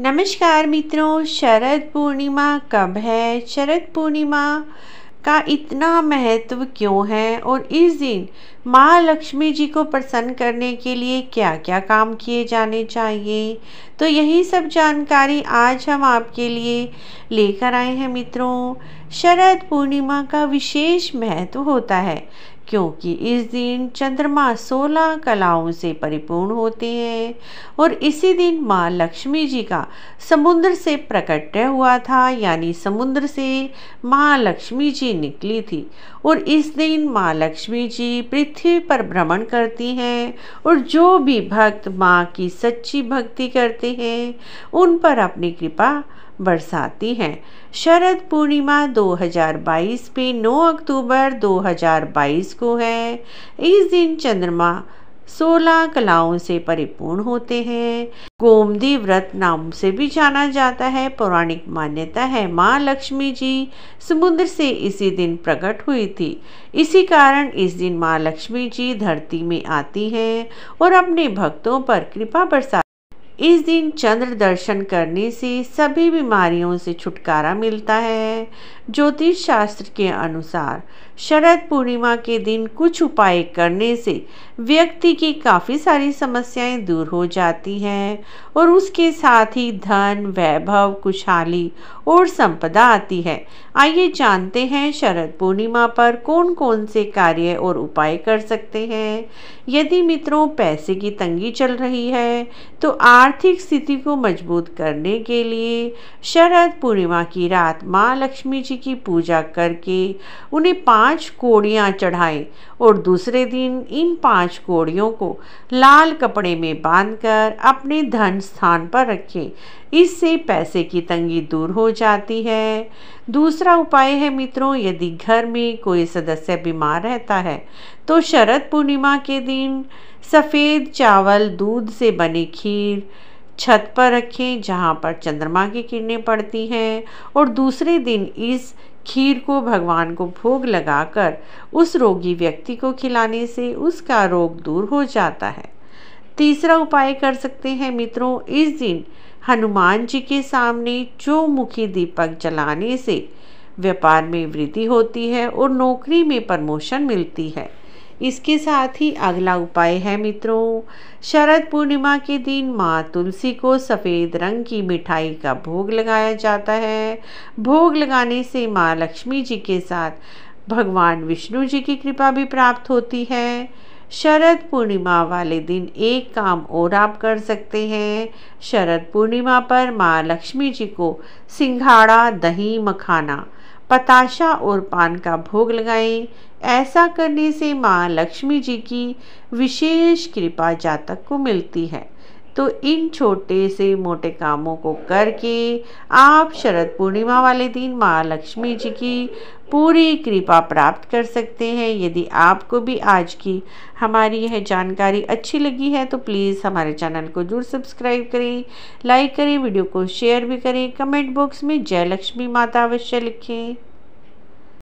नमस्कार मित्रों शरद पूर्णिमा कब है शरद पूर्णिमा का इतना महत्व क्यों है और इस दिन माँ लक्ष्मी जी को प्रसन्न करने के लिए क्या क्या काम किए जाने चाहिए तो यही सब जानकारी आज हम आपके लिए लेकर आए हैं मित्रों शरद पूर्णिमा का विशेष महत्व होता है क्योंकि इस दिन चंद्रमा सोलह कलाओं से परिपूर्ण होते हैं और इसी दिन माँ लक्ष्मी जी का समुद्र से प्रकट्य हुआ था यानी समुद्र से माँ लक्ष्मी जी निकली थी और इस दिन माँ लक्ष्मी जी पृथ्वी पर भ्रमण करती हैं और जो भी भक्त माँ की सच्ची भक्ति करते हैं उन पर अपनी कृपा बरसाती हैं शरद पूर्णिमा 2022 में 9 अक्टूबर 2022 को है इस दिन चंद्रमा सोलह कलाओं से परिपूर्ण होते हैं गोमदी व्रत नाम से भी जाना जाता है पौराणिक मान्यता है माँ लक्ष्मी जी समुद्र से इसी दिन प्रकट हुई थी इसी कारण इस दिन माँ लक्ष्मी जी धरती में आती हैं और अपने भक्तों पर कृपा बरसा इस दिन चंद्र दर्शन करने से सभी बीमारियों से छुटकारा मिलता है ज्योतिष शास्त्र के अनुसार शरद पूर्णिमा के दिन कुछ उपाय करने से व्यक्ति की काफ़ी सारी समस्याएं दूर हो जाती हैं और उसके साथ ही धन वैभव खुशहाली और संपदा आती है आइए जानते हैं शरद पूर्णिमा पर कौन कौन से कार्य और उपाय कर सकते हैं यदि मित्रों पैसे की तंगी चल रही है तो आज आर्थिक स्थिति को मजबूत करने के लिए शरद पूर्णिमा की रात माँ लक्ष्मी जी की पूजा करके उन्हें पांच कोड़ियाँ चढ़ाएं और दूसरे दिन इन पांच कोड़ियों को लाल कपड़े में बांधकर अपने धन स्थान पर रखें इससे पैसे की तंगी दूर हो जाती है दूसरा उपाय है मित्रों यदि घर में कोई सदस्य बीमार रहता है तो शरद पूर्णिमा के दिन सफ़ेद चावल दूध से बने खीर छत पर रखें जहाँ पर चंद्रमा की किरणें पड़ती हैं और दूसरे दिन इस खीर को भगवान को भोग लगाकर उस रोगी व्यक्ति को खिलाने से उसका रोग दूर हो जाता है तीसरा उपाय कर सकते हैं मित्रों इस दिन हनुमान जी के सामने चौमुखी दीपक जलाने से व्यापार में वृद्धि होती है और नौकरी में प्रमोशन मिलती है इसके साथ ही अगला उपाय है मित्रों शरद पूर्णिमा के दिन माँ तुलसी को सफ़ेद रंग की मिठाई का भोग लगाया जाता है भोग लगाने से माँ लक्ष्मी जी के साथ भगवान विष्णु जी की कृपा भी प्राप्त होती है शरद पूर्णिमा वाले दिन एक काम और आप कर सकते हैं शरद पूर्णिमा पर माँ लक्ष्मी जी को सिंघाड़ा दही मखाना पताशा और पान का भोग लगाएं ऐसा करने से माँ लक्ष्मी जी की विशेष कृपा जातक को मिलती है तो इन छोटे से मोटे कामों को करके आप शरद पूर्णिमा वाले दिन माँ लक्ष्मी जी की पूरी कृपा प्राप्त कर सकते हैं यदि आपको भी आज की हमारी यह जानकारी अच्छी लगी है तो प्लीज़ हमारे चैनल को जरूर सब्सक्राइब करें लाइक करें वीडियो को शेयर भी करें कमेंट बॉक्स में जय लक्ष्मी माता अवश्य लिखें